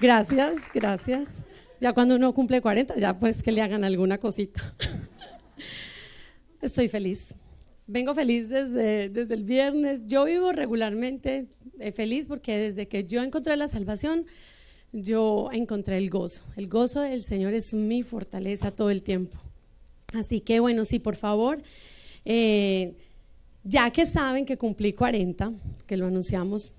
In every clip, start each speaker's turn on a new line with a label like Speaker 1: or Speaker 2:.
Speaker 1: Gracias, gracias. Ya cuando uno cumple 40, ya pues que le hagan alguna cosita. Estoy feliz. Vengo feliz desde, desde el viernes. Yo vivo regularmente eh, feliz porque desde que yo encontré la salvación, yo encontré el gozo. El gozo del Señor es mi fortaleza todo el tiempo. Así que bueno, sí, por favor, eh, ya que saben que cumplí 40, que lo anunciamos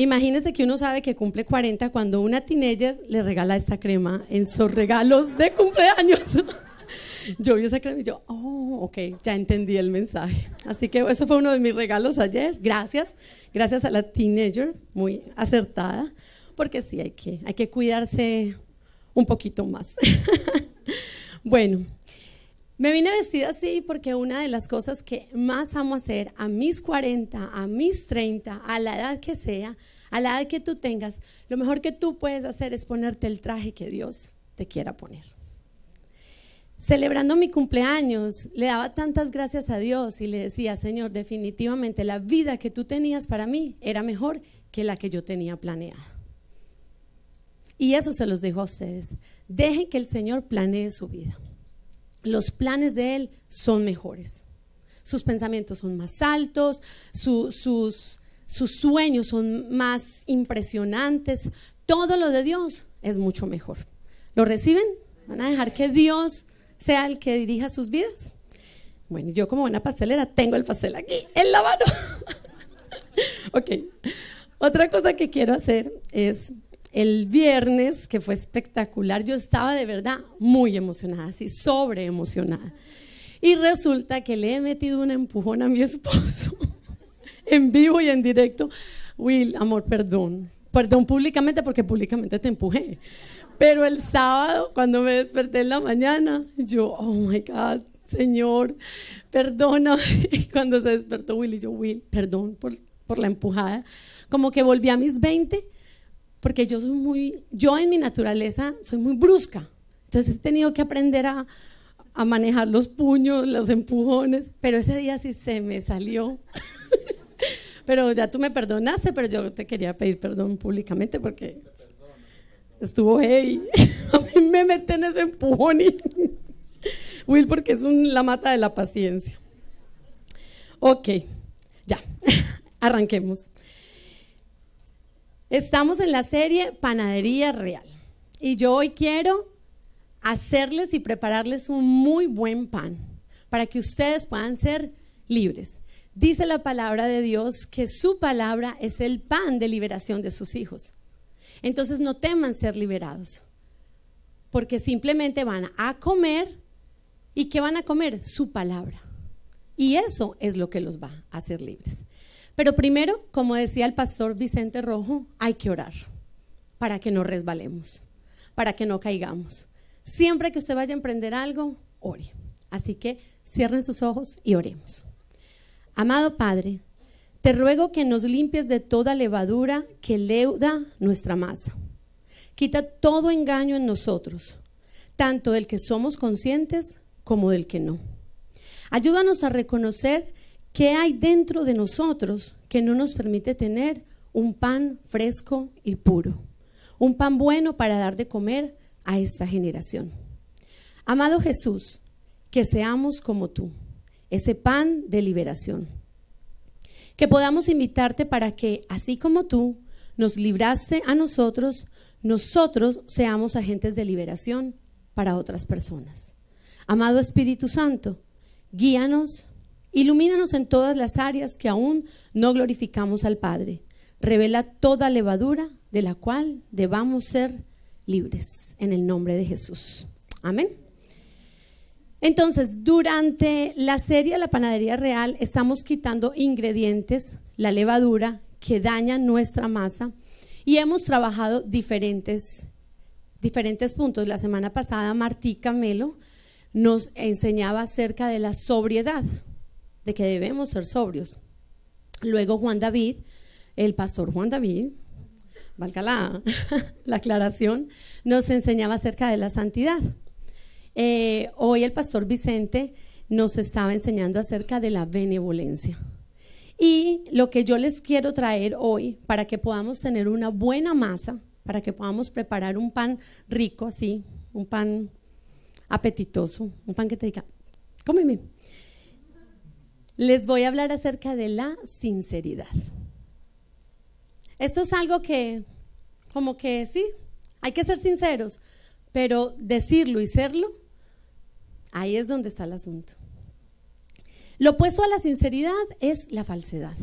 Speaker 1: Imagínense que uno sabe que cumple 40 cuando una teenager le regala esta crema en sus regalos de cumpleaños. yo vi esa crema y yo, oh, ok, ya entendí el mensaje. Así que eso fue uno de mis regalos ayer. Gracias. Gracias a la teenager, muy acertada, porque sí, hay que, hay que cuidarse un poquito más. bueno, me vine vestida así porque una de las cosas que más amo hacer a mis 40, a mis 30, a la edad que sea, a la edad que tú tengas, lo mejor que tú puedes hacer es ponerte el traje que Dios te quiera poner. Celebrando mi cumpleaños, le daba tantas gracias a Dios y le decía, Señor, definitivamente la vida que tú tenías para mí era mejor que la que yo tenía planeada. Y eso se los dejo a ustedes. Dejen que el Señor planee su vida. Los planes de Él son mejores. Sus pensamientos son más altos, sus, sus sueños son más impresionantes, todo lo de Dios es mucho mejor. ¿Lo reciben? ¿Van a dejar que Dios sea el que dirija sus vidas? Bueno, yo como buena pastelera tengo el pastel aquí, en la mano. ok, otra cosa que quiero hacer es el viernes, que fue espectacular, yo estaba de verdad muy emocionada, así sobre emocionada. Y resulta que le he metido un empujón a mi esposo. en vivo y en directo, Will, amor, perdón. Perdón públicamente porque públicamente te empujé. Pero el sábado, cuando me desperté en la mañana, yo, oh my God, Señor, perdona. Y cuando se despertó Will, y yo, Will, perdón por, por la empujada. Como que volví a mis 20, porque yo soy muy, yo en mi naturaleza soy muy brusca. Entonces he tenido que aprender a, a manejar los puños, los empujones, pero ese día sí se me salió. Pero ya tú me perdonaste, pero yo te quería pedir perdón públicamente porque estuvo heavy. A mí me meten ese empujón Will porque es la mata de la paciencia. Ok, ya, arranquemos. Estamos en la serie Panadería Real y yo hoy quiero hacerles y prepararles un muy buen pan para que ustedes puedan ser libres. Dice la palabra de Dios que su palabra es el pan de liberación de sus hijos. Entonces no teman ser liberados, porque simplemente van a comer y que van a comer? Su palabra. Y eso es lo que los va a hacer libres. Pero primero, como decía el pastor Vicente Rojo, hay que orar para que no resbalemos, para que no caigamos. Siempre que usted vaya a emprender algo, ore. Así que cierren sus ojos y oremos. Amado Padre, te ruego que nos limpies de toda levadura que leuda nuestra masa. Quita todo engaño en nosotros, tanto del que somos conscientes como del que no. Ayúdanos a reconocer qué hay dentro de nosotros que no nos permite tener un pan fresco y puro, un pan bueno para dar de comer a esta generación. Amado Jesús, que seamos como tú ese pan de liberación. Que podamos invitarte para que, así como tú nos libraste a nosotros, nosotros seamos agentes de liberación para otras personas. Amado Espíritu Santo, guíanos, ilumínanos en todas las áreas que aún no glorificamos al Padre. Revela toda levadura de la cual debamos ser libres en el nombre de Jesús. Amén. Entonces, durante la serie la panadería real estamos quitando ingredientes, la levadura, que daña nuestra masa y hemos trabajado diferentes, diferentes puntos. La semana pasada Martí Camelo nos enseñaba acerca de la sobriedad, de que debemos ser sobrios. Luego Juan David, el pastor Juan David, valga la, la aclaración, nos enseñaba acerca de la santidad. Eh, hoy el pastor Vicente nos estaba enseñando acerca de la benevolencia. Y lo que yo les quiero traer hoy para que podamos tener una buena masa, para que podamos preparar un pan rico, así, un pan apetitoso, un pan que te diga, cómeme. Les voy a hablar acerca de la sinceridad. Esto es algo que, como que sí, hay que ser sinceros, pero decirlo y serlo Ahí es donde está el asunto. Lo opuesto a la sinceridad es la falsedad,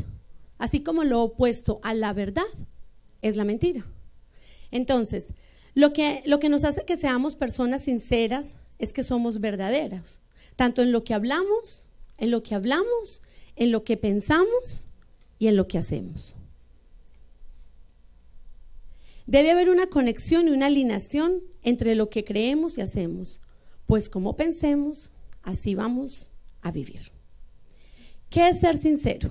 Speaker 1: así como lo opuesto a la verdad es la mentira. Entonces, lo que, nos hace que seamos personas sinceras es que somos verdaderas, tanto en lo que hablamos, en lo que hablamos, en lo que pensamos y en lo que hacemos. Debe haber una conexión y una alineación entre lo que creemos y hacemos pues como pensemos, así vamos a vivir. ¿Qué es ser sincero?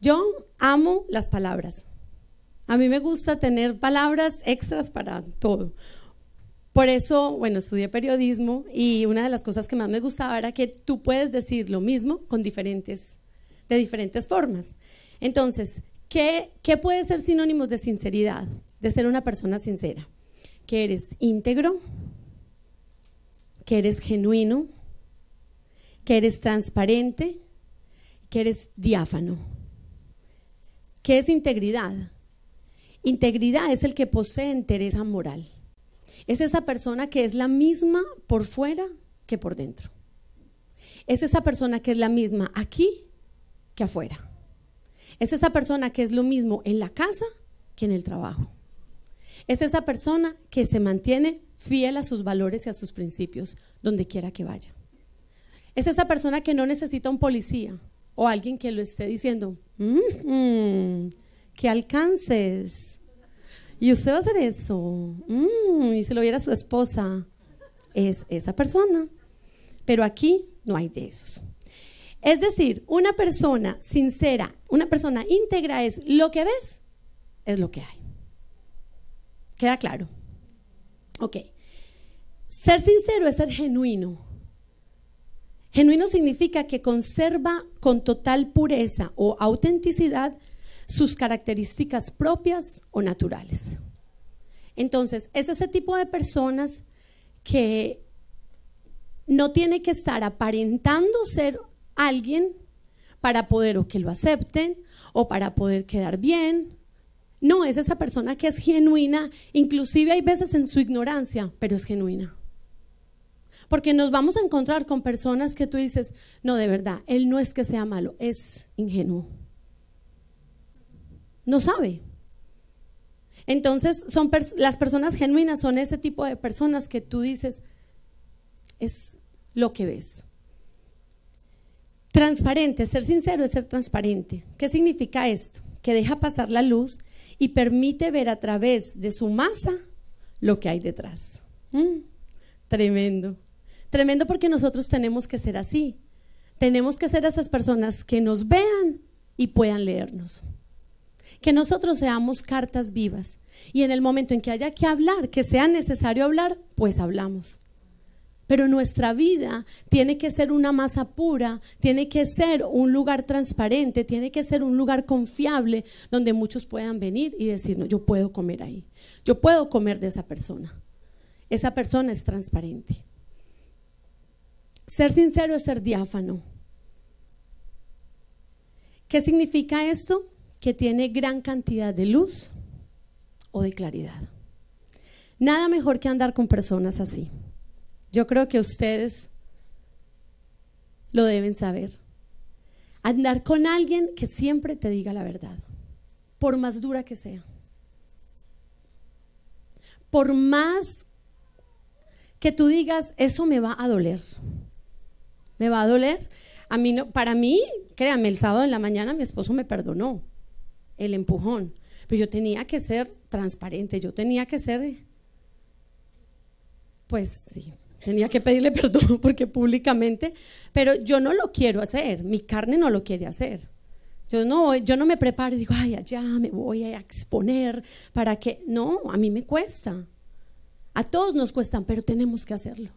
Speaker 1: Yo amo las palabras. A mí me gusta tener palabras extras para todo. Por eso, bueno, estudié periodismo y una de las cosas que más me gustaba era que tú puedes decir lo mismo con diferentes, de diferentes formas. Entonces, ¿qué, puede ser sinónimos de sinceridad, de ser una persona sincera? Que eres íntegro, que eres genuino, que eres transparente, que eres diáfano. ¿Qué es integridad? Integridad es el que posee entereza moral. Es esa persona que es la misma por fuera que por dentro. Es esa persona que es la misma aquí que afuera. Es esa persona que es lo mismo en la casa que en el trabajo. Es esa persona que se mantiene fiel a sus valores y a sus principios, donde quiera que vaya. Es esa persona que no necesita un policía o alguien que lo esté diciendo, mm, mm, que alcances. Y usted va a hacer eso. Mm, y se lo viera a su esposa. Es esa persona. Pero aquí no hay de esos. Es decir, una persona sincera, una persona íntegra es lo que ves, es lo que hay. ¿Queda claro? Ok. Ser sincero es ser genuino. Genuino significa que conserva con total pureza o autenticidad sus características propias o naturales. Entonces, es ese tipo de personas que no tiene que estar aparentando ser alguien para poder o que lo acepten o para poder quedar bien. No, es esa persona que es genuina, inclusive hay veces en su ignorancia, pero es genuina. Porque nos vamos a encontrar con personas que tú dices, no, de verdad, él no es que sea malo, es ingenuo. No sabe. Entonces, son las personas genuinas son ese tipo de personas que tú dices, es lo que ves. Transparente, ser sincero es ser transparente. ¿Qué significa esto? Que deja pasar la luz y permite ver a través de su masa lo que hay detrás. Mm, tremendo. Tremendo porque nosotros tenemos que ser así. Tenemos que ser esas personas que nos vean y puedan leernos. Que nosotros seamos cartas vivas. Y en el momento en que haya que hablar, que sea necesario hablar, pues hablamos. Pero nuestra vida tiene que ser una masa pura, tiene que ser un lugar transparente, tiene que ser un lugar confiable donde muchos puedan venir y decir, yo puedo comer ahí, yo puedo comer de esa persona. Esa persona es transparente. Ser sincero es ser diáfano. ¿Qué significa esto? Que tiene gran cantidad de luz o de claridad. Nada mejor que andar con personas así. Yo creo que ustedes lo deben saber. Andar con alguien que siempre te diga la verdad, por más dura que sea. Por más que tú digas, eso me va a doler me va a doler. A mí no, para mí, créame, el sábado en la mañana mi esposo me perdonó el empujón, pero yo tenía que ser transparente, yo tenía que ser, pues sí, tenía que pedirle perdón porque públicamente, pero yo no lo quiero hacer, mi carne no lo quiere hacer. Yo no, yo no me preparo y digo, ay, allá me voy a exponer para que, no, a mí me cuesta. A todos nos cuestan, pero tenemos que hacerlo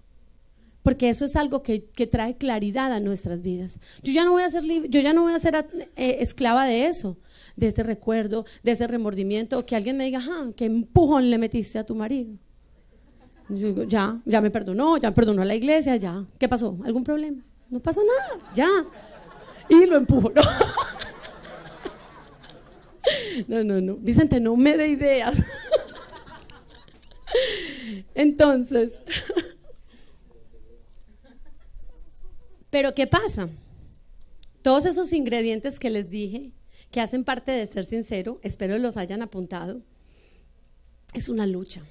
Speaker 1: porque eso es algo que, trae claridad a nuestras vidas. Yo ya no voy a ser, yo ya no voy a ser eh, esclava de eso, de ese recuerdo, de ese remordimiento, que alguien me diga, ah, qué empujón le metiste a tu marido. Yo digo, ya, ya me perdonó, ya me perdonó a la iglesia, ya. ¿Qué pasó? ¿Algún problema? No pasó nada, ya. Y lo empujó. No, no, no. Dicen no me dé ideas. Entonces, Pero ¿qué pasa? Todos esos ingredientes que les dije, que hacen parte de ser sincero, espero los hayan apuntado, es una lucha.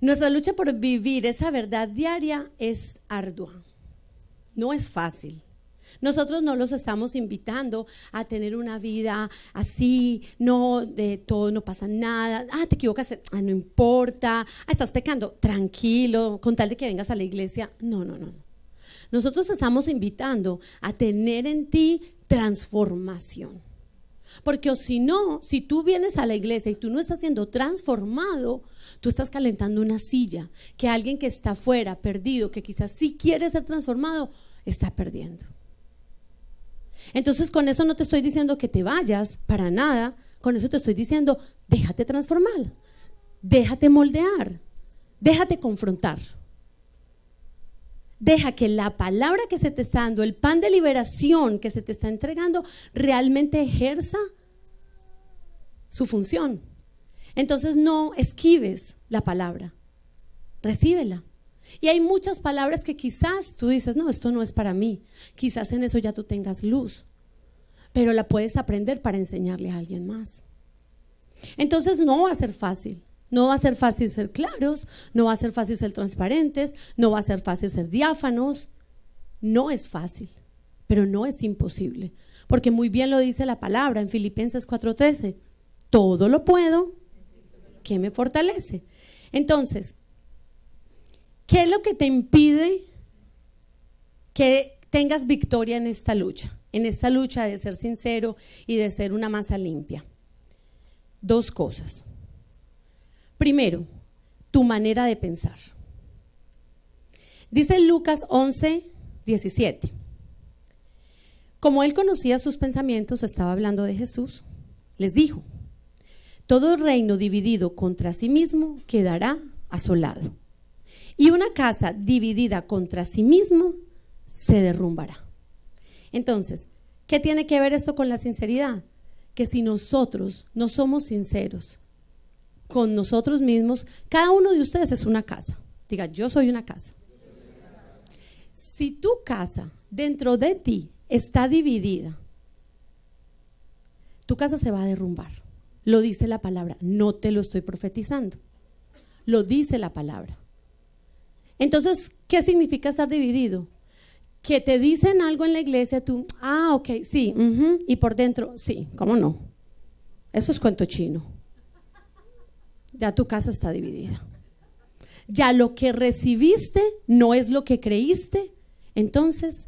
Speaker 1: Nuestra lucha por vivir esa verdad diaria es ardua, no es fácil. Nosotros no los estamos invitando a tener una vida así, no, de todo no pasa nada, ah, te equivocas, ah, no importa, ah, estás pecando, tranquilo, con tal de que vengas a la iglesia. No, no, no. Nosotros estamos invitando a tener en ti transformación. Porque si no, si tú vienes a la iglesia y tú no estás siendo transformado, tú estás calentando una silla que alguien que está fuera, perdido, que quizás sí quiere ser transformado, está perdiendo. Entonces con eso no te estoy diciendo que te vayas para nada, con eso te estoy diciendo, déjate transformar, déjate moldear, déjate confrontar deja que la palabra que se te está dando, el pan de liberación que se te está entregando, realmente ejerza su función. Entonces no esquives la palabra, recíbela. Y hay muchas palabras que quizás tú dices, no, esto no es para mí. Quizás en eso ya tú tengas luz, pero la puedes aprender para enseñarle a alguien más. Entonces no va a ser fácil. No va a ser fácil ser claros, no va a ser fácil ser transparentes, no va a ser fácil ser diáfanos. No es fácil, pero no es imposible. Porque muy bien lo dice la palabra en Filipenses 4:13. Todo lo puedo, que me fortalece. Entonces, ¿qué es lo que te impide que tengas victoria en esta lucha? En esta lucha de ser sincero y de ser una masa limpia. Dos cosas. Primero, tu manera de pensar. Dice Lucas 11, 17. Como él conocía sus pensamientos, estaba hablando de Jesús, les dijo, todo reino dividido contra sí mismo quedará asolado. Y una casa dividida contra sí mismo se derrumbará. Entonces, ¿qué tiene que ver esto con la sinceridad? Que si nosotros no somos sinceros con nosotros mismos. Cada uno de ustedes es una casa. Diga, yo soy una casa. Si tu casa dentro de ti está dividida, tu casa se va a derrumbar. Lo dice la palabra, no te lo estoy profetizando. Lo dice la palabra. Entonces, ¿qué significa estar dividido? Que te dicen algo en la iglesia, tú, ah, ok, sí, y por dentro, sí, ¿cómo no? Eso es cuento chino ya tu casa está dividida. Ya lo que recibiste no es lo que creíste, entonces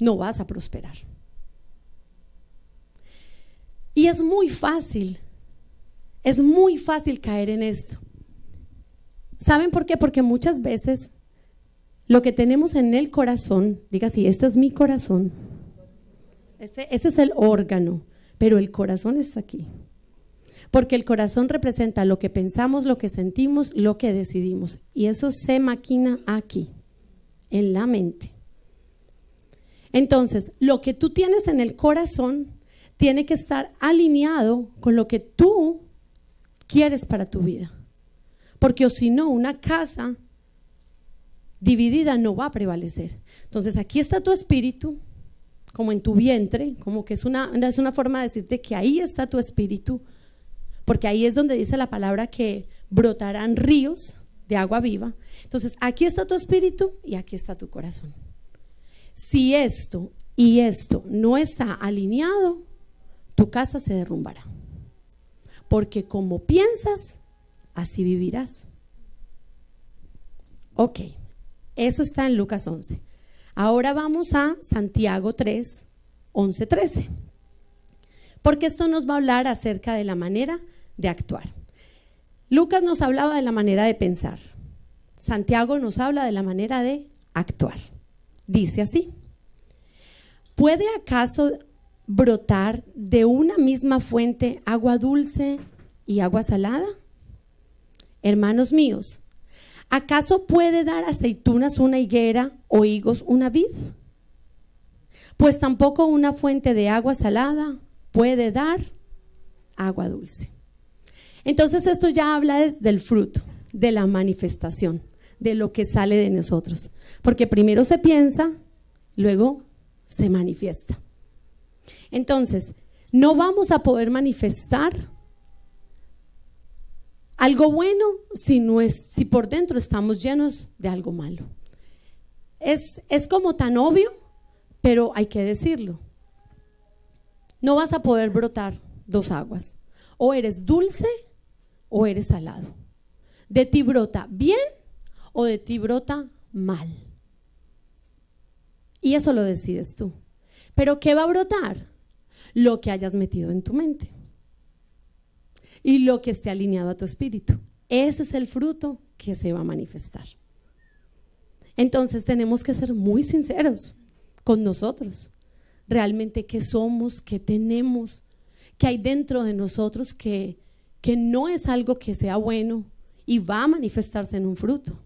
Speaker 1: no vas a prosperar. Y es muy fácil, es muy fácil caer en esto. ¿Saben por qué? Porque muchas veces lo que tenemos en el corazón, diga si este es mi corazón, este, este es el órgano, pero el corazón está aquí porque el corazón representa lo que pensamos, lo que sentimos, lo que decidimos. Y eso se maquina aquí, en la mente. Entonces, lo que tú tienes en el corazón tiene que estar alineado con lo que tú quieres para tu vida. Porque o si no, una casa dividida no va a prevalecer. Entonces, aquí está tu espíritu, como en tu vientre, como que es una, es una forma de decirte que ahí está tu espíritu porque ahí es donde dice la palabra que brotarán ríos de agua viva. Entonces, aquí está tu espíritu y aquí está tu corazón. Si esto y esto no está alineado, tu casa se derrumbará. Porque como piensas, así vivirás. Ok, eso está en Lucas 11. Ahora vamos a Santiago 3, 11, 13 porque esto nos va a hablar acerca de la manera de actuar. Lucas nos hablaba de la manera de pensar, Santiago nos habla de la manera de actuar. Dice así, ¿puede acaso brotar de una misma fuente agua dulce y agua salada? Hermanos míos, ¿acaso puede dar aceitunas una higuera o higos una vid? Pues tampoco una fuente de agua salada puede dar agua dulce. Entonces esto ya habla del fruto, de la manifestación, de lo que sale de nosotros. Porque primero se piensa, luego se manifiesta. Entonces, no vamos a poder manifestar algo bueno si, por dentro estamos llenos de algo malo. Es, es como tan obvio, pero hay que decirlo no vas a poder brotar dos aguas. O eres dulce o eres salado. De ti brota bien o de ti brota mal. Y eso lo decides tú. Pero ¿qué va a brotar? Lo que hayas metido en tu mente. Y lo que esté alineado a tu espíritu. Ese es el fruto que se va a manifestar. Entonces tenemos que ser muy sinceros con nosotros realmente qué somos, qué tenemos, qué hay dentro de nosotros que, que no es algo que sea bueno y va a manifestarse en un fruto.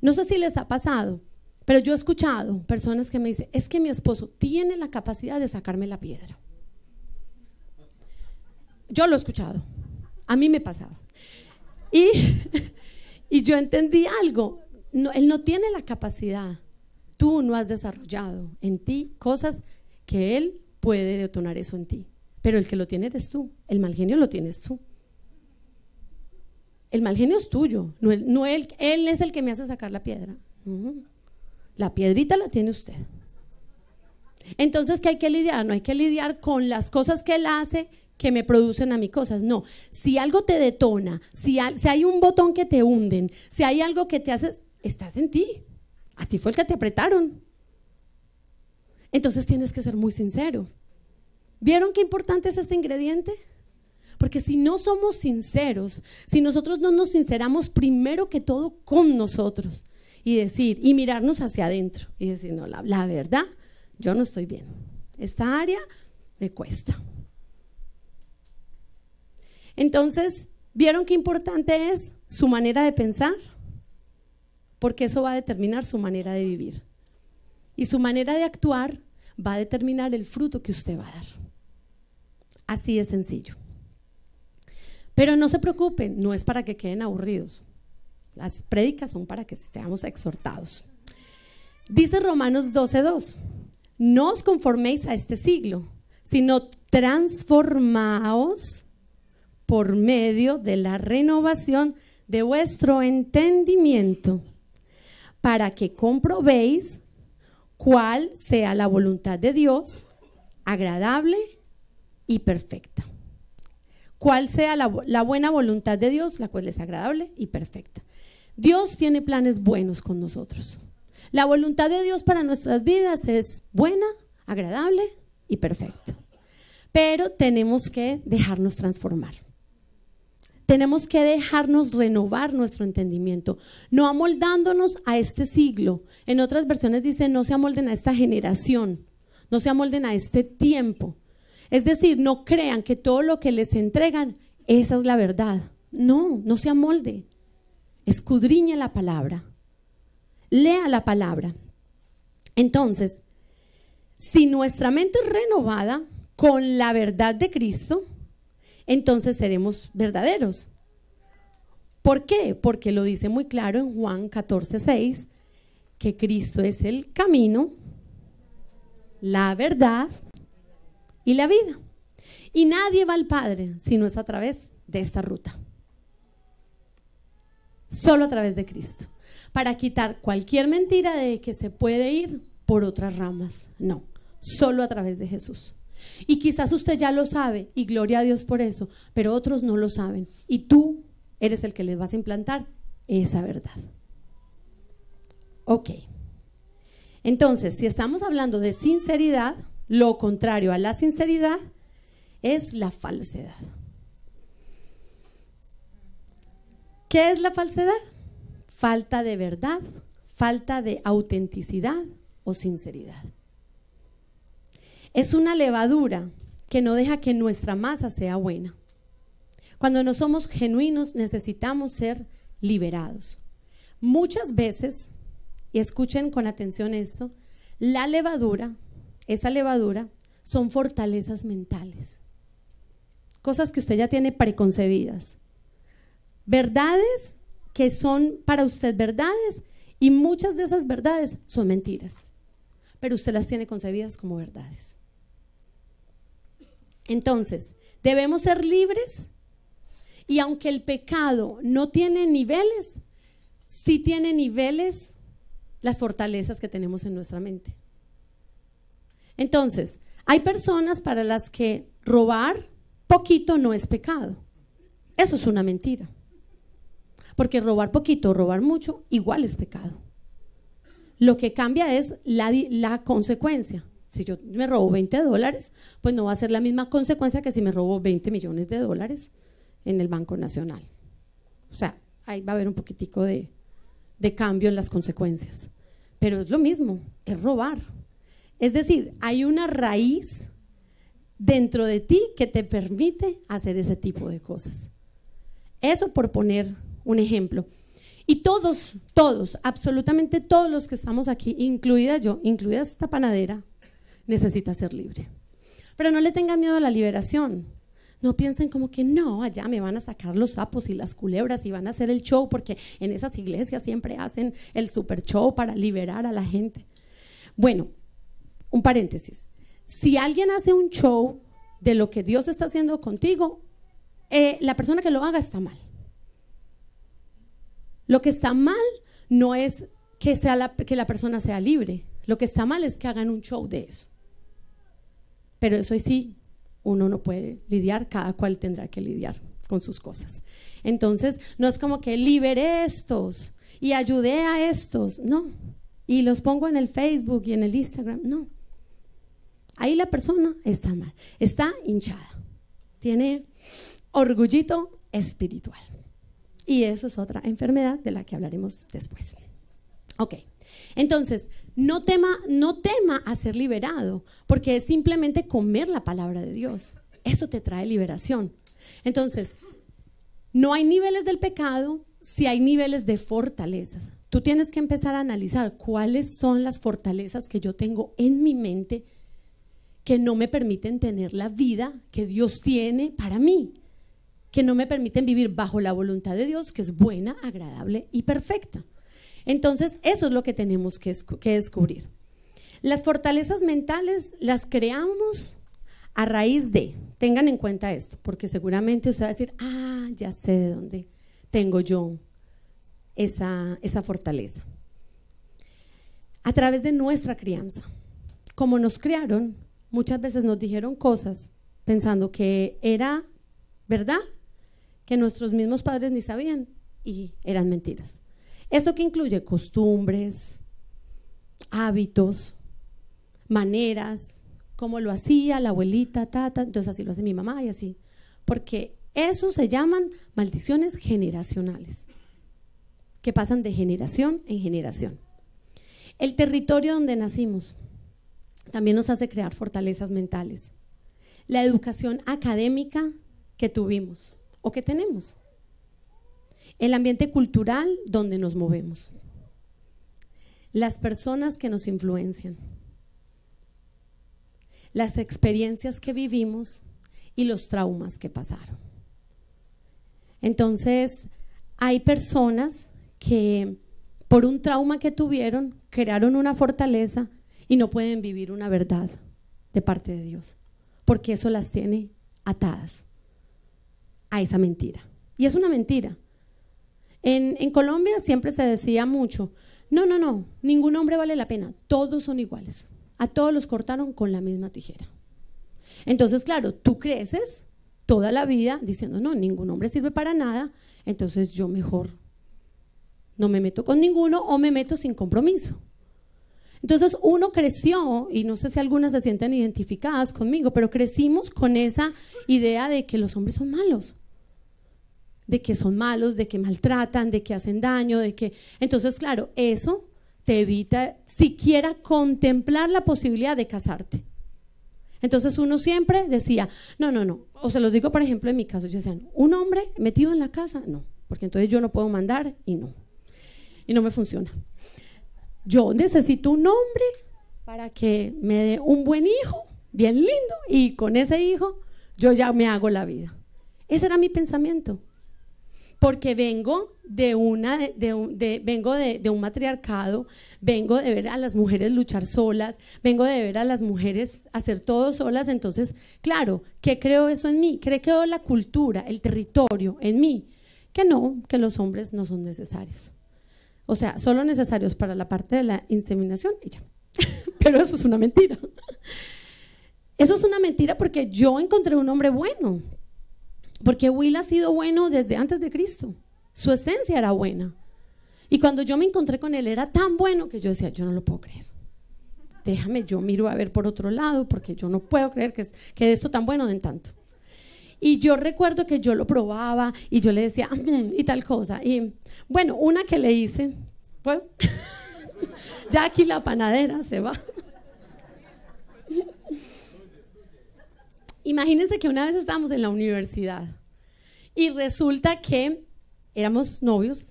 Speaker 1: No sé si les ha pasado, pero yo he escuchado personas que me dicen, es que mi esposo tiene la capacidad de sacarme la piedra. Yo lo he escuchado, a mí me pasaba. Y, y yo entendí algo, él no tiene la capacidad, tú no has desarrollado en ti cosas que Él puede detonar eso en ti. Pero el que lo tiene eres tú, el mal genio lo tienes tú. El mal genio es tuyo, no, él, es el que me hace sacar la piedra. La piedrita la tiene usted. Entonces, ¿qué hay que lidiar? No hay que lidiar con las cosas que él hace que me producen a mí cosas. No, si algo te detona, si, hay un botón que te hunden, si hay algo que te hace, estás en ti. A ti fue el que te apretaron. Entonces tienes que ser muy sincero. ¿Vieron qué importante es este ingrediente? Porque si no somos sinceros, si nosotros no nos sinceramos primero que todo con nosotros y decir y mirarnos hacia adentro y decir, no, la, la verdad, yo no estoy bien. Esta área me cuesta. Entonces, ¿vieron qué importante es su manera de pensar? porque eso va a determinar su manera de vivir. Y su manera de actuar va a determinar el fruto que usted va a dar. Así de sencillo. Pero no se preocupen, no es para que queden aburridos. Las prédicas son para que seamos exhortados. Dice Romanos 12:2, no os conforméis a este siglo, sino transformaos por medio de la renovación de vuestro entendimiento para que comprobéis cuál sea la voluntad de Dios, agradable y perfecta. Cuál sea la, la, buena voluntad de Dios, la cual es agradable y perfecta. Dios tiene planes buenos con nosotros. La voluntad de Dios para nuestras vidas es buena, agradable y perfecta. Pero tenemos que dejarnos transformar tenemos que dejarnos renovar nuestro entendimiento, no amoldándonos a este siglo. En otras versiones dice: no se amolden a esta generación, no se amolden a este tiempo. Es decir, no crean que todo lo que les entregan, esa es la verdad. No, no se amolde. Escudriñe la palabra. Lea la palabra. Entonces, si nuestra mente es renovada con la verdad de Cristo, entonces seremos verdaderos. ¿Por qué? Porque lo dice muy claro en Juan 6 que Cristo es el camino, la verdad y la vida. Y nadie va al Padre si no es a través de esta ruta. Solo a través de Cristo. Para quitar cualquier mentira de que se puede ir por otras ramas. No, solo a través de Jesús. Y quizás usted ya lo sabe, y gloria a Dios por eso, pero otros no lo saben. Y tú eres el que les vas a implantar esa verdad. Ok. Entonces, si estamos hablando de sinceridad, lo contrario a la sinceridad es la falsedad. ¿Qué es la falsedad? Falta de verdad, falta de autenticidad o sinceridad. Es una levadura que no deja que nuestra masa sea buena. Cuando no somos genuinos necesitamos ser liberados. Muchas veces, y escuchen con atención esto, la levadura, esa levadura, son fortalezas mentales. Cosas que usted ya tiene preconcebidas. Verdades que son para usted verdades y muchas de esas verdades son mentiras pero usted las tiene concebidas como verdades. Entonces, debemos ser libres y aunque el pecado no tiene niveles, sí tiene niveles las fortalezas que tenemos en nuestra mente. Entonces, hay personas para las que robar poquito no es pecado. Eso es una mentira. Porque robar poquito o robar mucho igual es pecado. Lo que cambia es la, consecuencia. Si yo me robo 20 dólares, pues no va a ser la misma consecuencia que si me robo 20 millones de dólares en el Banco Nacional. O sea, ahí va a haber un poquitico de cambio en las consecuencias. Pero es lo mismo, es robar. Es decir, hay una raíz dentro de ti que te permite hacer ese tipo de cosas. Eso por poner un ejemplo. Y todos, todos, absolutamente todos los que estamos aquí, incluida yo, incluida esta panadera, necesita ser libre. Pero no le tengan miedo a la liberación. No piensen como que no, allá me van a sacar los sapos y las culebras y van a hacer el show, porque en esas iglesias siempre hacen el super show para liberar a la gente. Bueno, un paréntesis. Si alguien hace un show de lo que Dios está haciendo contigo, eh, la persona que lo haga está mal. Lo que está mal no es que, sea la, que la persona sea libre. Lo que está mal es que hagan un show de eso. Pero eso sí, uno no puede lidiar, cada cual tendrá que lidiar con sus cosas. Entonces, no es como que libere estos y ayude a estos, no. Y los pongo en el Facebook y en el Instagram, no. Ahí la persona está mal, está hinchada, tiene orgullito espiritual. Y eso es otra enfermedad de la que hablaremos después. Ok, entonces, no tema, no tema a ser liberado, porque es simplemente comer la palabra de Dios. Eso te trae liberación. Entonces, no hay niveles del pecado si hay niveles de fortalezas. Tú tienes que empezar a analizar cuáles son las fortalezas que yo tengo en mi mente que no me permiten tener la vida que Dios tiene para mí que no me permiten vivir bajo la voluntad de Dios, que es buena, agradable y perfecta. Entonces, eso es lo que tenemos que, descubrir. Las fortalezas mentales las creamos a raíz de, tengan en cuenta esto, porque seguramente usted va a decir, ah, ya sé de dónde tengo yo esa, esa fortaleza. A través de nuestra crianza. Como nos criaron, muchas veces nos dijeron cosas pensando que era verdad que nuestros mismos padres ni sabían y eran mentiras. ¿Esto que incluye? Costumbres, hábitos, maneras, cómo lo hacía la abuelita, tata, entonces así lo hace mi mamá y así. Porque eso se llaman maldiciones generacionales, que pasan de generación en generación. El territorio donde nacimos también nos hace crear fortalezas mentales. La educación académica que tuvimos, o qué tenemos, el ambiente cultural donde nos movemos, las personas que nos influencian, las experiencias que vivimos y los traumas que pasaron. Entonces, hay personas que por un trauma que tuvieron crearon una fortaleza y no pueden vivir una verdad de parte de Dios, porque eso las tiene atadas a esa mentira. Y es una mentira. En, Colombia siempre se decía mucho, no, no, no, ningún hombre vale la pena, todos son iguales. A todos los cortaron con la misma tijera. Entonces, claro, tú creces toda la vida diciendo, no, ningún hombre sirve para nada, entonces yo mejor no me meto con ninguno o me meto sin compromiso. Entonces uno creció, y no sé si algunas se sienten identificadas conmigo, pero crecimos con esa idea de que los hombres son malos de que son malos, de que maltratan, de que hacen daño, de que... Entonces, claro, eso te evita siquiera contemplar la posibilidad de casarte. Entonces uno siempre decía, no, no, no, o se los digo por ejemplo en mi caso, yo decía, un hombre metido en la casa, no, porque entonces yo no puedo mandar y no, y no me funciona. Yo necesito un hombre para que me dé un buen hijo, bien lindo, y con ese hijo yo ya me hago la vida. Ese era mi pensamiento porque vengo de una vengo de, un matriarcado, vengo de ver a las mujeres luchar solas, vengo de ver a las mujeres hacer todo solas, entonces, claro, ¿qué creo eso en mí? ¿Cree que la cultura, el territorio en mí? Que no, que los hombres no son necesarios. O sea, solo necesarios para la parte de la inseminación y ya. Pero eso es una mentira. Eso es una mentira porque yo encontré un hombre bueno, porque Will ha sido bueno desde antes de Cristo. Su esencia era buena. Y cuando yo me encontré con él, era tan bueno que yo decía, yo no lo puedo creer. Déjame, yo miro a ver por otro lado, porque yo no puedo creer que, es, esto tan bueno den tanto. Y yo recuerdo que yo lo probaba y yo le decía, mm, y tal cosa. Y bueno, una que le hice, ¿puedo? ya aquí la panadera se va. Imagínense que una vez estábamos en la universidad y resulta que éramos novios.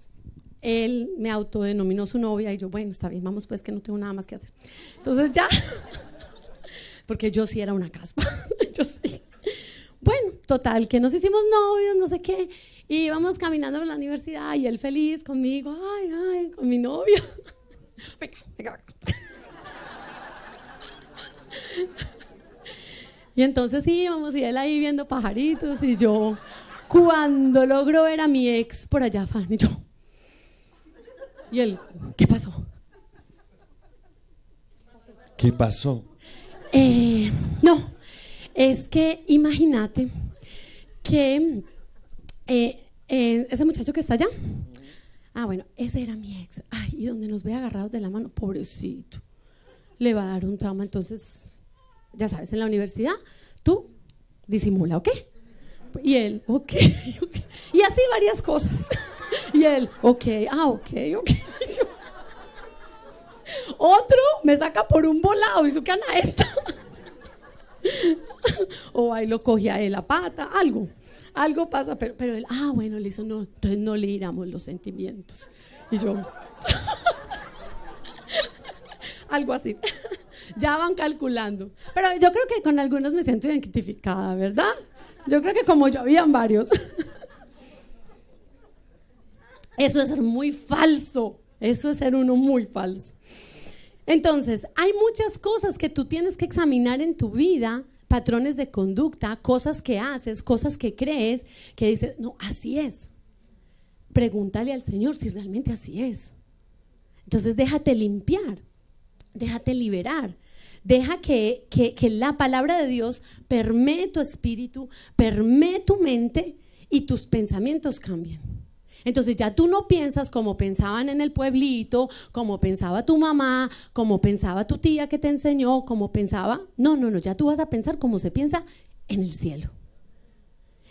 Speaker 1: Él me autodenominó su novia y yo, bueno, está bien, vamos pues que no tengo nada más que hacer. Entonces ya, porque yo sí era una caspa, yo sí. Bueno, total, que nos hicimos novios, no sé qué, íbamos caminando a la universidad y él feliz conmigo, ay, ay, con mi novio. Venga, venga, venga. Y entonces íbamos y él ahí viendo pajaritos y yo, cuando logro ver a mi ex por allá, fan, y yo. Y él, ¿qué pasó? ¿Qué pasó? Eh, no, es que imagínate que eh, eh, ese muchacho que está allá, ah, bueno, ese era mi ex. Ay, y donde nos ve agarrados de la mano, pobrecito, le va a dar un trauma. Entonces, ya sabes, en la universidad, tú disimula, ¿ok? Y él, ok, Y así varias cosas. Y él, ok, ah, ok, ok. otro me saca por un volado y su cana está. O ahí lo coge a él la pata, algo. Algo pasa, pero, él, ah, bueno, le hizo, no, entonces no le iramos los sentimientos. Y yo, algo así ya van calculando. Pero yo creo que con algunos me siento identificada, ¿verdad? Yo creo que como yo habían varios. Eso es ser muy falso. Eso es ser uno muy falso. Entonces, hay muchas cosas que tú tienes que examinar en tu vida, patrones de conducta, cosas que haces, cosas que crees, que dices, no, así es. Pregúntale al Señor si realmente así es. Entonces, déjate limpiar déjate liberar. Deja que, la palabra de Dios permee tu espíritu, permee tu mente y tus pensamientos cambien. Entonces ya tú no piensas como pensaban en el pueblito, como pensaba tu mamá, como pensaba tu tía que te enseñó, como pensaba... No, no, no, ya tú vas a pensar como se piensa en el cielo.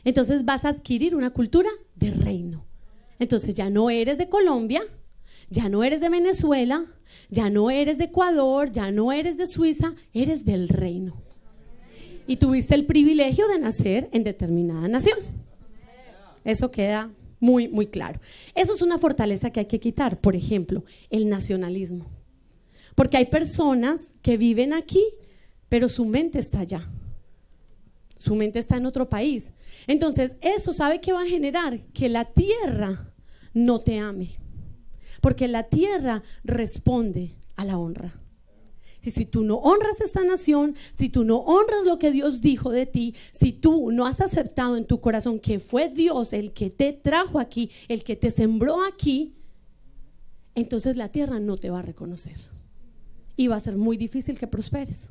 Speaker 1: Entonces vas a adquirir una cultura de reino. Entonces ya no eres de Colombia, ya no eres de Venezuela, ya no eres de Ecuador, ya no eres de Suiza, eres del reino. Y tuviste el privilegio de nacer en determinada nación. Eso queda muy, muy claro. Eso es una fortaleza que hay que quitar, por ejemplo, el nacionalismo. Porque hay personas que viven aquí, pero su mente está allá. Su mente está en otro país. Entonces, eso sabe que va a generar que la tierra no te ame. Porque la tierra responde a la honra. Y si tú no honras esta nación, si tú no honras lo que Dios dijo de ti, si tú no has aceptado en tu corazón que fue Dios el que te trajo aquí, el que te sembró aquí, entonces la tierra no te va a reconocer. Y va a ser muy difícil que prosperes.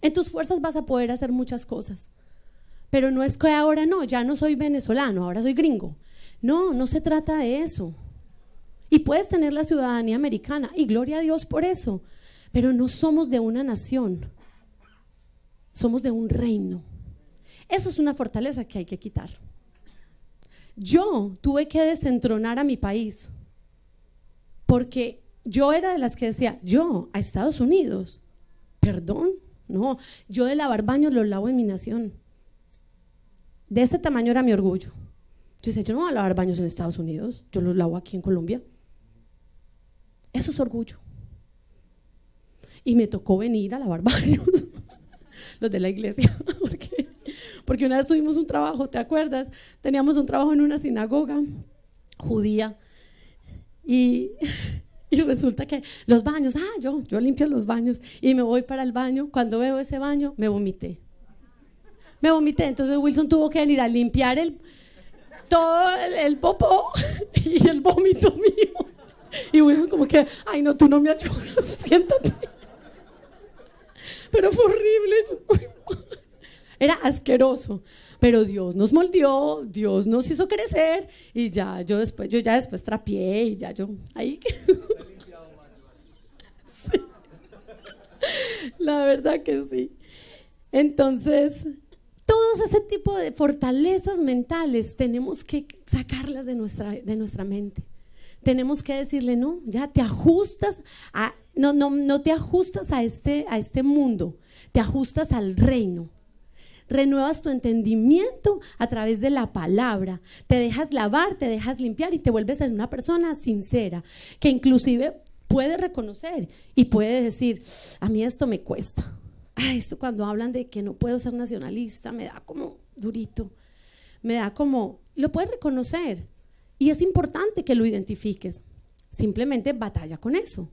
Speaker 1: En tus fuerzas vas a poder hacer muchas cosas. Pero no es que ahora no, ya no soy venezolano, ahora soy gringo. No, no se trata de eso. Y puedes tener la ciudadanía americana, y gloria a Dios por eso, pero no somos de una nación, somos de un reino. Eso es una fortaleza que hay que quitar. Yo tuve que desentronar a mi país, porque yo era de las que decía, yo a Estados Unidos, perdón, no, yo de lavar baños los lavo en mi nación. De ese tamaño era mi orgullo. Yo decía, yo no voy a lavar baños en Estados Unidos, yo los lavo aquí en Colombia. Eso es orgullo. Y me tocó venir a lavar baños, los de la iglesia, porque, una vez tuvimos un trabajo, ¿te acuerdas? Teníamos un trabajo en una sinagoga judía y, resulta que los baños, ah, yo, yo limpio los baños y me voy para el baño. Cuando veo ese baño, me vomité. Me vomité, entonces Wilson tuvo que venir a limpiar el, todo el popó y el vómito mío. Y Wilson como que, ay no, tú no me ayudas, siéntate. Pero fue horrible. Era asqueroso. Pero Dios nos moldeó, Dios nos hizo crecer y ya yo después, yo ya después trapié y ya yo ahí. La verdad que sí. Entonces, todos ese tipo de fortalezas mentales tenemos que sacarlas de nuestra, de nuestra mente tenemos que decirle, no, ya te ajustas, a, no, no, no te ajustas a este, a este mundo, te ajustas al reino. Renuevas tu entendimiento a través de la palabra. Te dejas lavar, te dejas limpiar y te vuelves en una persona sincera, que inclusive puede reconocer y puede decir, a mí esto me cuesta. Ay, esto cuando hablan de que no puedo ser nacionalista, me da como durito, me da como, lo puedes reconocer, y es importante que lo identifiques. Simplemente batalla con eso.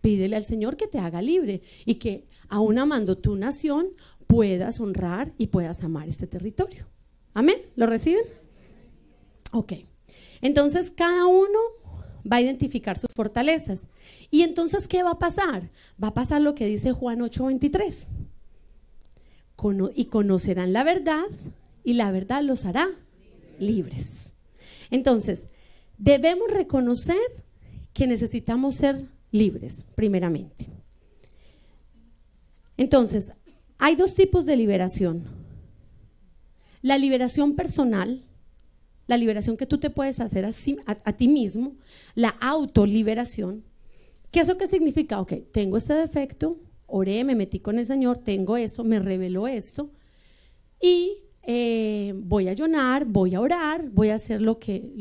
Speaker 1: Pídele al Señor que te haga libre y que, aun amando tu nación, puedas honrar y puedas amar este territorio. Amén. ¿Lo reciben? Ok. Entonces cada uno va a identificar sus fortalezas. ¿Y entonces qué va a pasar? Va a pasar lo que dice Juan 8:23. y conocerán la verdad y la verdad los hará libres. Entonces, Debemos reconocer que necesitamos ser libres, primeramente. Entonces, hay dos tipos de liberación. La liberación personal, la liberación que tú te puedes hacer a, ti mismo, la autoliberación. ¿Qué eso qué significa? Ok, tengo este defecto, oré, me metí con el Señor, tengo esto, me reveló esto, y eh, voy a llorar, voy a orar, voy a hacer lo que,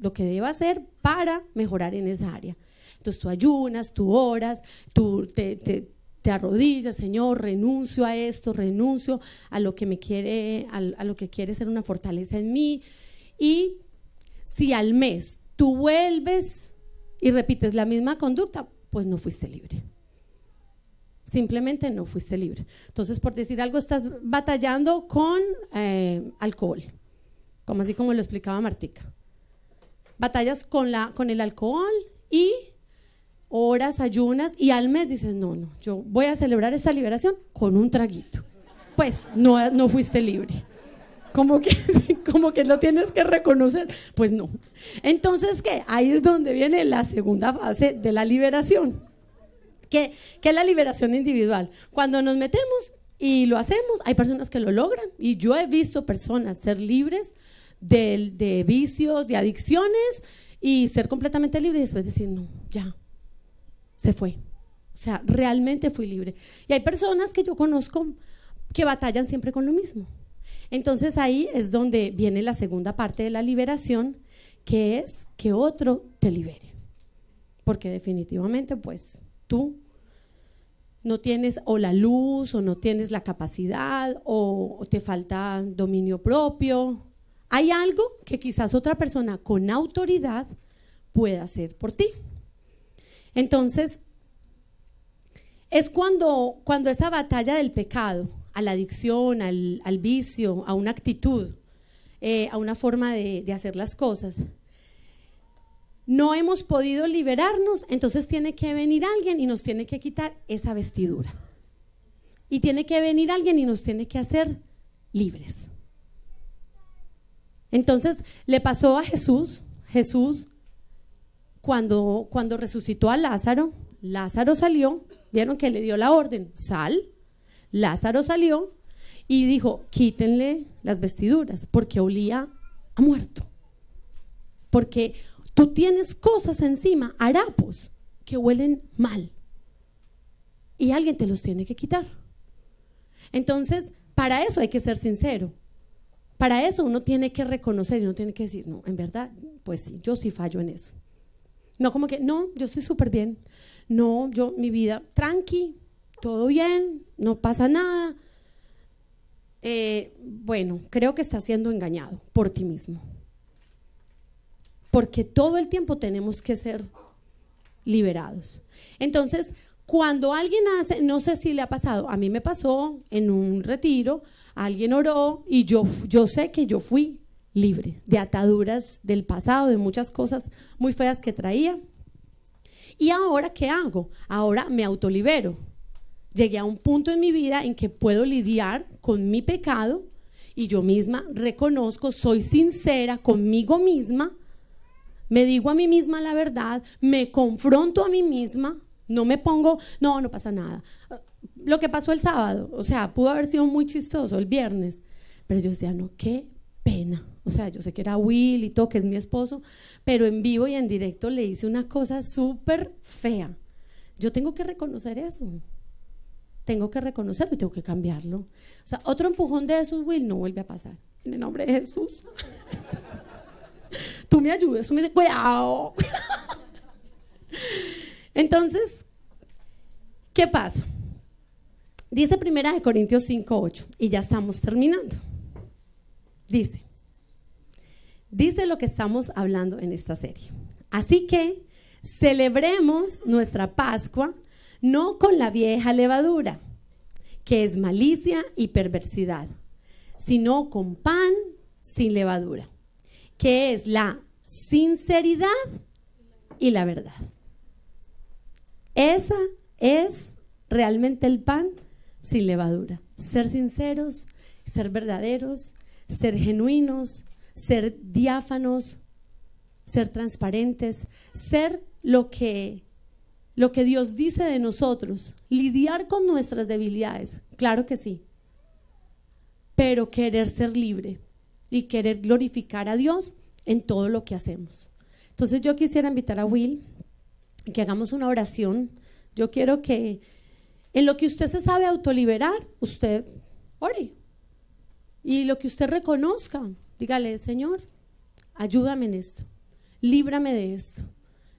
Speaker 1: lo que deba hacer para mejorar en esa área. Entonces tú ayunas, tú oras, tú te, arrodillas, Señor, renuncio a esto, renuncio a lo que me quiere, a, lo que quiere ser una fortaleza en mí. Y si al mes tú vuelves y repites la misma conducta, pues no fuiste libre. Simplemente no fuiste libre. Entonces, por decir algo, estás batallando con eh, alcohol, como así como lo explicaba Martica batallas con, la, con el alcohol y horas, ayunas y al mes dices, no, no, yo voy a celebrar esta liberación con un traguito. Pues no, no fuiste libre. Como que, como que lo tienes que reconocer, pues no. Entonces, ¿qué? Ahí es donde viene la segunda fase de la liberación, que, que es la liberación individual. Cuando nos metemos y lo hacemos, hay personas que lo logran, y yo he visto personas ser libres de, de vicios, de adicciones y ser completamente libre y después decir, no, ya, se fue. O sea, realmente fui libre. Y hay personas que yo conozco que batallan siempre con lo mismo. Entonces ahí es donde viene la segunda parte de la liberación, que es que otro te libere. Porque definitivamente, pues, tú no tienes o la luz o no tienes la capacidad o te falta dominio propio hay algo que quizás otra persona con autoridad pueda hacer por ti. Entonces, es cuando, cuando esa batalla del pecado, a la adicción, al, vicio, a una actitud, eh, a una forma de hacer las cosas, no hemos podido liberarnos, entonces tiene que venir alguien y nos tiene que quitar esa vestidura. Y tiene que venir alguien y nos tiene que hacer libres. Entonces le pasó a Jesús, Jesús, cuando, cuando resucitó a Lázaro, Lázaro salió, vieron que le dio la orden, sal, Lázaro salió y dijo, quítenle las vestiduras, porque olía a muerto, porque tú tienes cosas encima, harapos, que huelen mal, y alguien te los tiene que quitar. Entonces, para eso hay que ser sincero para eso uno tiene que reconocer, y uno tiene que decir, no, en verdad, pues sí, yo sí fallo en eso. No como que, no, yo estoy súper bien. No, yo, mi vida, tranqui, todo bien, no pasa nada. Eh, bueno, creo que estás siendo engañado por ti mismo. Porque todo el tiempo tenemos que ser liberados. Entonces, cuando alguien hace, no sé si le ha pasado, a mí me pasó en un retiro, alguien oró y yo, yo sé que yo fui libre de ataduras del pasado, de muchas cosas muy feas que traía. ¿Y ahora qué hago? Ahora me autolibero. Llegué a un punto en mi vida en que puedo lidiar con mi pecado y yo misma reconozco, soy sincera conmigo misma, me digo a mí misma la verdad, me confronto a mí misma no me pongo, no, no pasa nada. Lo que pasó el sábado, o sea, pudo haber sido muy chistoso el viernes, pero yo decía, no, qué pena. O sea, yo sé que era Will y todo, que es mi esposo, pero en vivo y en directo le hice una cosa súper fea. Yo tengo que reconocer eso. Tengo que reconocerlo y tengo que cambiarlo. O sea, otro empujón de esos, Will, no vuelve a pasar. En el nombre de Jesús. tú me ayudas, tú me dices, cuidado. Entonces, ¿qué pasa? Dice Primera de Corintios 5, 8, y ya estamos terminando. Dice, dice lo que estamos hablando en esta serie. Así que celebremos nuestra Pascua no con la vieja levadura, que es malicia y perversidad, sino con pan sin levadura, que es la sinceridad y la verdad. Esa es realmente el pan sin levadura. Ser sinceros, ser verdaderos, ser genuinos, ser diáfanos, ser transparentes, ser lo que lo que Dios dice de nosotros, lidiar con nuestras debilidades, claro que sí, pero querer ser libre y querer glorificar a Dios en todo lo que hacemos. Entonces yo quisiera invitar a Will que hagamos una oración. Yo quiero que en lo que usted se sabe autoliberar, usted ore. Y lo que usted reconozca, dígale, Señor, ayúdame en esto, líbrame de esto,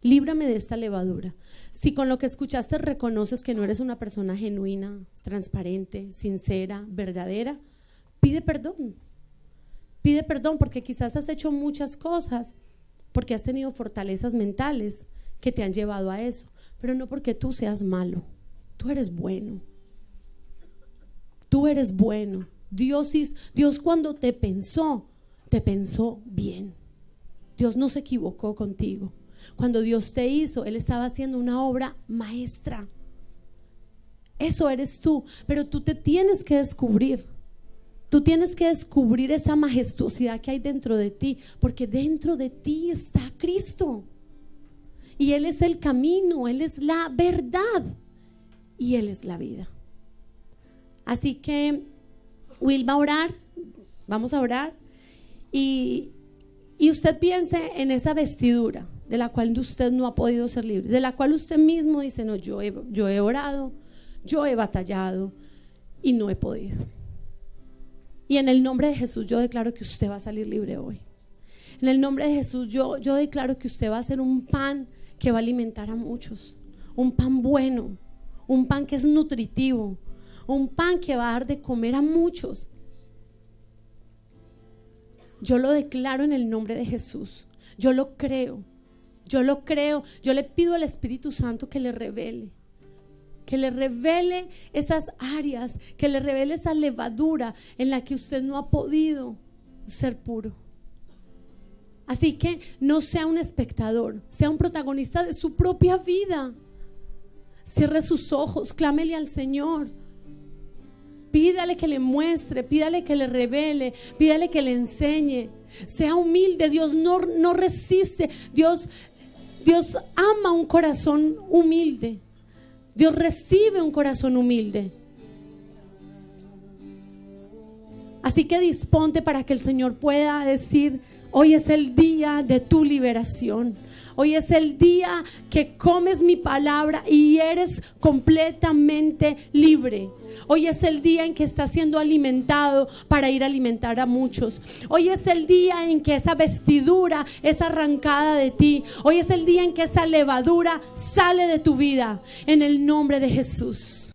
Speaker 1: líbrame de esta levadura. Si con lo que escuchaste reconoces que no eres una persona genuina, transparente, sincera, verdadera, pide perdón. Pide perdón porque quizás has hecho muchas cosas, porque has tenido fortalezas mentales, que te han llevado a eso, pero no porque tú seas malo, tú eres bueno. Tú eres bueno. Dios, Dios cuando te pensó, te pensó bien. Dios no se equivocó contigo. Cuando Dios te hizo, Él estaba haciendo una obra maestra. Eso eres tú, pero tú te tienes que descubrir. Tú tienes que descubrir esa majestuosidad que hay dentro de ti, porque dentro de ti está Cristo y Él es el camino, Él es la verdad y Él es la vida. Así que Will va a orar, vamos a orar y, usted piense en esa vestidura de la cual usted no ha podido ser libre, de la cual usted mismo dice, no, yo he, yo he orado, yo he batallado y no he podido. Y en el nombre de Jesús yo declaro que usted va a salir libre hoy. En el nombre de Jesús yo, yo declaro que usted va a ser un pan que va a alimentar a muchos. Un pan bueno, un pan que es nutritivo, un pan que va a dar de comer a muchos. Yo lo declaro en el nombre de Jesús. Yo lo creo. Yo lo creo. Yo le pido al Espíritu Santo que le revele. Que le revele esas áreas, que le revele esa levadura en la que usted no ha podido ser puro. Así que no sea un espectador, sea un protagonista de su propia vida. Cierre sus ojos, clámele al Señor. Pídale que le muestre, pídale que le revele, pídale que le enseñe. Sea humilde, Dios no, no resiste. Dios, Dios ama un corazón humilde. Dios recibe un corazón humilde. Así que disponte para que el Señor pueda decir, hoy es el día de tu liberación. Hoy es el día que comes mi palabra y eres completamente libre. Hoy es el día en que estás siendo alimentado para ir a alimentar a muchos. Hoy es el día en que esa vestidura es arrancada de ti. Hoy es el día en que esa levadura sale de tu vida. En el nombre de Jesús.